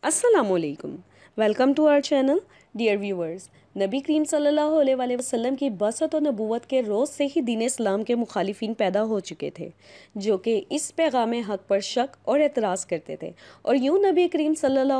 Assalamu alaikum. Welcome to our channel, dear viewers. नबी करीम सल्ला वसलम की बसत और नबूत के रोज़ से ही दीन इस्लाम के मुखालिफिन पैदा हो चुके थे जो कि इस पैगाम हक पर शक और एतराज़ करते थे और यूँ नबी करीम सल्ला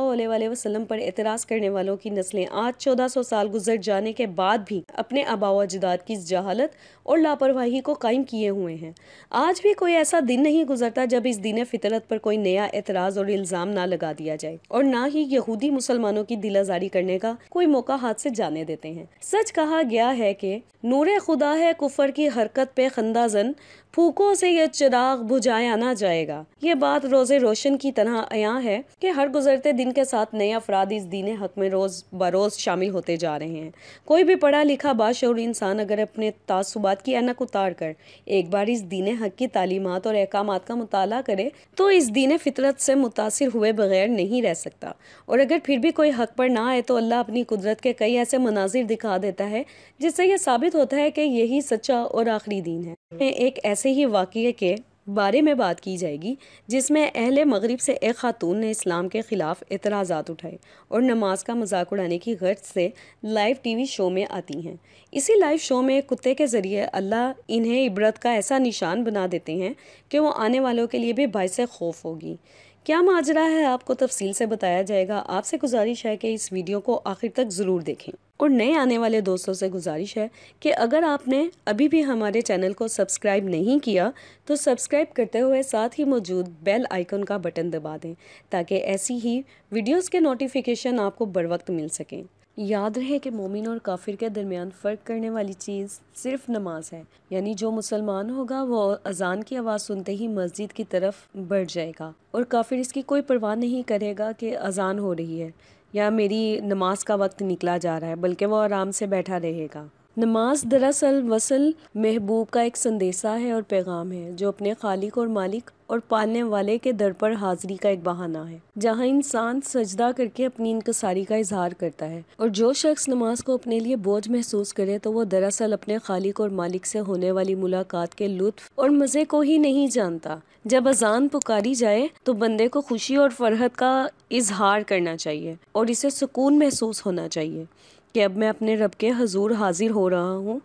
वसलम पर एतराज़ करने वालों की नस्लें आज चौदह सौ साल गुजर जाने के बाद भी अपने आबाव अजदाद की जहालत और लापरवाही को कायम किए हुए हैं आज भी कोई ऐसा दिन नहीं गुजरता जब इस दिन फितरत पर कोई नया एतराज़ और इल्ज़ाम ना लगा दिया जाए और ना ही यहूदी मुसलमानों की दिलाजारी करने का कोई मौका हाथ से जाने देते हैं सच कहा गया है कि नूर खुदा है कुफर की हरकत पे खंदाजन फूकों से यह चिराग बुझाया ना जाएगा ये बात रोज़े रोशन की तरह अया है कि हर गुजरते दिन के साथ नए अफराद इस दीन हक में रोज़ बरोज़ शामिल होते जा रहे हैं कोई भी पढ़ा लिखा बाशूर इंसान अगर अपने तसुबात की अनक उतार कर एक बार इस दीन हक की तालीमत और अहकाम का मताल करे तो इस दीन फितरत से मुतासर हुए बगैर नहीं रह सकता और अगर फिर भी कोई हक पर ना आए तो अल्लाह अपनी कुदरत के कई ऐसे मना मनाजिर दिखा देता है जिससे यह साबित होता है कि यही सच्चा और आखिरी दीन है एक ऐसे ही वाक़े के बारे में बात की जाएगी जिसमें अहल मगरब से एक खातून ने इस्लाम के ख़िलाफ़ एतराज़ उठाए और नमाज का मजाक उड़ाने की गर्ज से लाइव टीवी शो में आती हैं इसी लाइव शो में कुत्ते के ज़रिए अल्लाह इन्हें इबरत का ऐसा निशान बना देते हैं कि वो आने वालों के लिए भी बायस खौफ होगी क्या माजरा है आपको तफसील से बताया जाएगा आपसे गुजारिश है कि इस वीडियो को आखिर तक ज़रूर देखें और नए आने वाले दोस्तों से गुजारिश है कि अगर आपने अभी भी हमारे चैनल को सब्सक्राइब नहीं किया तो सब्सक्राइब करते हुए साथ ही मौजूद बेल आइकन का बटन दबा दें ताकि ऐसी ही वीडियोस के नोटिफिकेशन आपको बर वक्त मिल सकें याद रहे कि मोमिन और काफिर के दरमियान फ़र्क करने वाली चीज़ सिर्फ नमाज है यानी जो मुसलमान होगा वो अजान की आवाज़ सुनते ही मस्जिद की तरफ बढ़ जाएगा और काफिर इसकी कोई परवाह नहीं करेगा कि अजान हो रही है या मेरी नमाज का वक्त निकला जा रहा है बल्कि वो आराम से बैठा रहेगा नमाज दरअसल वसल महबूब का एक संदेशा है और पैगाम है जो अपने खालिक और मालिक और पालने वाले के दर पर हाजिरी का एक बहाना है जहाँ इंसान सजदा करके अपनी इनकसारी का इजहार करता है और जो शख्स नमाज को अपने लिए बोझ महसूस करे तो वो दरअसल अपने खालिक और मालिक से होने वाली मुलाकात के लुत्फ और मज़े को ही नहीं जानता जब अजान पुकारी जाए तो बंदे को खुशी और फरहत का इजहार करना चाहिए और इसे सुकून महसूस होना चाहिए कि अब मैं अपने रब के हजूर हाजिर हो रहा हूँ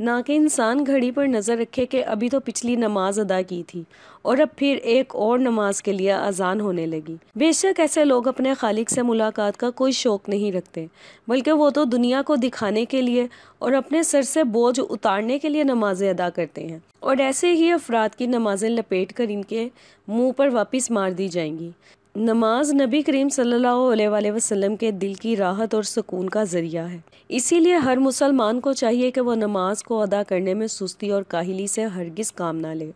ना कि इंसान घड़ी पर नज़र रखे कि अभी तो पिछली नमाज अदा की थी और अब फिर एक और नमाज के लिए अजान होने लगी बेशक ऐसे लोग अपने खालिक से मुलाकात का कोई शौक़ नहीं रखते बल्कि वो तो दुनिया को दिखाने के लिए और अपने सर से बोझ उतारने के लिए नमाजें अदा करते हैं और ऐसे ही अफराद की नमाजें लपेट कर इनके मुंह पर वापस मार दी जाएंगी नमाज नबी करीम सल्लल्लाहु वसलम के दिल की राहत और सुकून का ज़रिया है इसीलिए हर मुसलमान को चाहिए कि वह नमाज को अदा करने में सुस्ती और काहली से हरगिज़ काम ना ले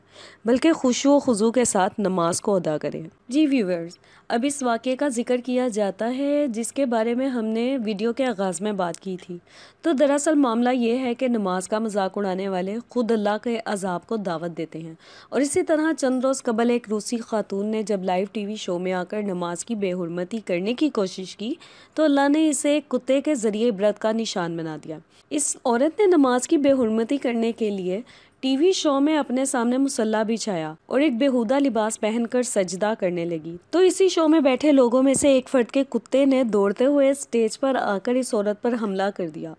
बल्कि खुशो खजू के साथ नमाज को अदा करें जी व्यूवर्स अब इस वाक़े का जिक्र किया जाता है जिसके बारे में हमने वीडियो के आगाज़ में बात की थी तो दरअसल मामला ये है कि नमाज का मजाक उड़ाने वाले खुद अल्लाह के अजाब को दावत देते हैं और इसी तरह चंद रोज़ कबल एक रूसी खातून ने जब लाइव टी वी शो में आकर जाकर नमाज की बेहरमती करने की कोशिश की तो अल्लाह ने इसे कुत्ते के ज़रिए व्रत का निशान बना दिया इस औरत ने नमाज की बेहरमती करने के लिए टीवी शो में अपने सामने मुसल्ला बिछाया और एक बेहुदा लिबास पहनकर सजदा करने लगी तो इसी शो में बैठे लोगों में से एक फर्द के कुत्ते ने दौड़ते हुए स्टेज पर आकर इस औरत पर हमला कर दिया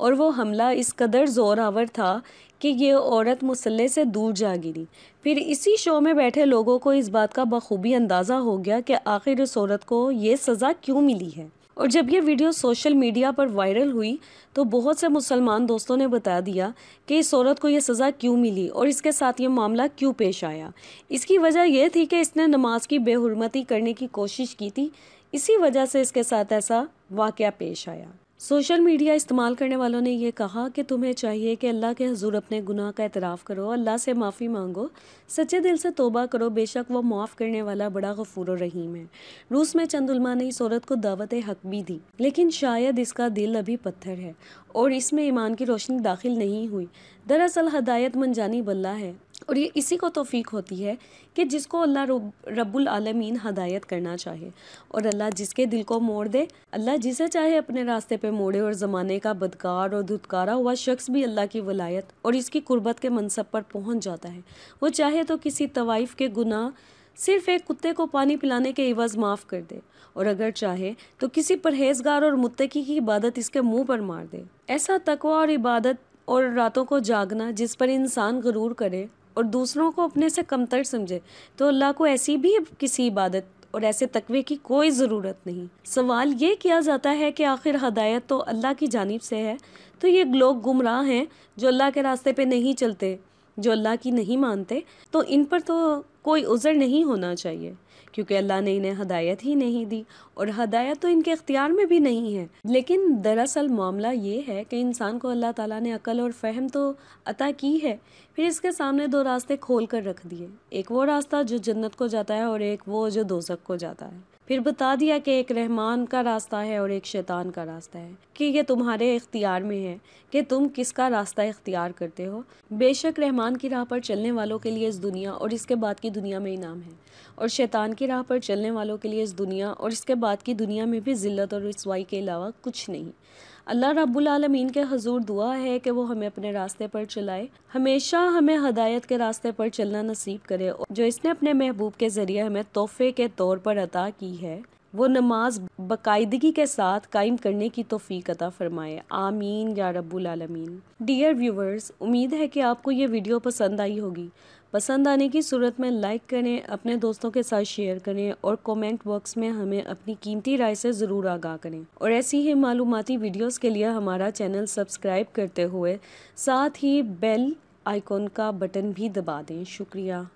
और वो हमला इस कदर जोरावर था कि ये औरत मुसल्ले से दूर जा गिरी फिर इसी शो में बैठे लोगों को इस बात का बखूबी अंदाज़ा हो गया कि आखिर इस औरत को ये सज़ा क्यों मिली है और जब ये वीडियो सोशल मीडिया पर वायरल हुई तो बहुत से मुसलमान दोस्तों ने बता दिया कि इस औरत को ये सज़ा क्यों मिली और इसके साथ ये मामला क्यों पेश आया इसकी वजह यह थी कि इसने नमाज की बेहरमती करने की कोशिश की थी इसी वजह से इसके साथ ऐसा वाक़ पेश आया सोशल मीडिया इस्तेमाल करने वालों ने यह कहा कि तुम्हें चाहिए कि अल्लाह के हजूर अपने गुनाह का एतराफ़ करो अल्लाह से माफ़ी मांगो सच्चे दिल से तोबा करो बेशक वो माफ़ करने वाला बड़ा गफूर रहीम है रूस में चंदुलमा ने इस औरत को दावत हक भी दी लेकिन शायद इसका दिल अभी पत्थर है और इसमें ईमान की रोशनी दाखिल नहीं हुई दरअसल हदायत मनजानी बल्ला है और ये इसी को तोफ़ीक होती है कि जिसको अल्लाह रब्बुल आलमीन हदायत करना चाहे और अल्लाह जिसके दिल को मोड़ दे अल्लाह जिसे चाहे अपने रास्ते पे मोड़े और ज़माने का बदकार और धुतकारा हुआ शख्स भी अल्लाह की वलायत और इसकी कुर्बत के मनसब पर पहुंच जाता है वो चाहे तो किसी तवाइफ़ के गुनाह सिर्फ एक कुत्ते को पानी पिलाने के इवज़ माफ़ कर दे और अगर चाहे तो किसी परहेजगार और मुतकी की इबादत इसके मुँह पर मार दे ऐसा तकवा और इबादत और रातों को जागना जिस पर इंसान गरूर करे और दूसरों को अपने से कमतर समझे तो अल्लाह को ऐसी भी किसी इबादत और ऐसे तकवे की कोई ज़रूरत नहीं सवाल ये किया जाता है कि आखिर हदायत तो अल्लाह की जानब से है तो ये लोग गुमराह हैं जो अल्लाह के रास्ते पे नहीं चलते जो अल्लाह की नहीं मानते तो इन पर तो कोई उज़र नहीं होना चाहिए क्योंकि अल्लाह ने इन्हें हदायत ही नहीं दी और हदायत तो इनके अख्तियार में भी नहीं है लेकिन दरअसल मामला ये है कि इंसान को अल्लाह ताला ने अकल और फहम तो अता की है फिर इसके सामने दो रास्ते खोल कर रख दिए एक वो रास्ता जो जन्नत को जाता है और एक वो जो दोजक को जाता है फिर बता दिया कि एक रहमान का रास्ता है और एक शैतान का रास्ता है कि ये तुम्हारे इख्तियार में है कि तुम किसका रास्ता इख्तियार करते हो बेशक रहमान की राह पर चलने वालों के लिए इस दुनिया और इसके बाद की दुनिया में इनाम है और शैतान की राह पर चलने वालों के लिए इस दुनिया और इसके बाद की दुनिया में भी ज़िल्त और रसवाई के अलावा कुछ नहीं अल्लाह रब्बुल आलमीन के हजूर दुआ है कि वो हमें अपने रास्ते पर चलाए हमेशा हमें हदायत के रास्ते पर चलना नसीब करे जो इसने अपने महबूब के ज़रिए हमें तोहफे के तौर पर अता की है वो नमाज बाकायदगी के साथ कायम करने की तोफ़ी अता फ़रमाए आमीन या रब्बुल आलमीन डियर व्यूवर्स उम्मीद है कि आपको ये वीडियो पसंद आई होगी पसंद आने की सूरत में लाइक करें अपने दोस्तों के साथ शेयर करें और कमेंट बॉक्स में हमें अपनी कीमती राय से ज़रूर आगाह करें और ऐसी ही मालूमती वीडियोस के लिए हमारा चैनल सब्सक्राइब करते हुए साथ ही बेल आइकॉन का बटन भी दबा दें शुक्रिया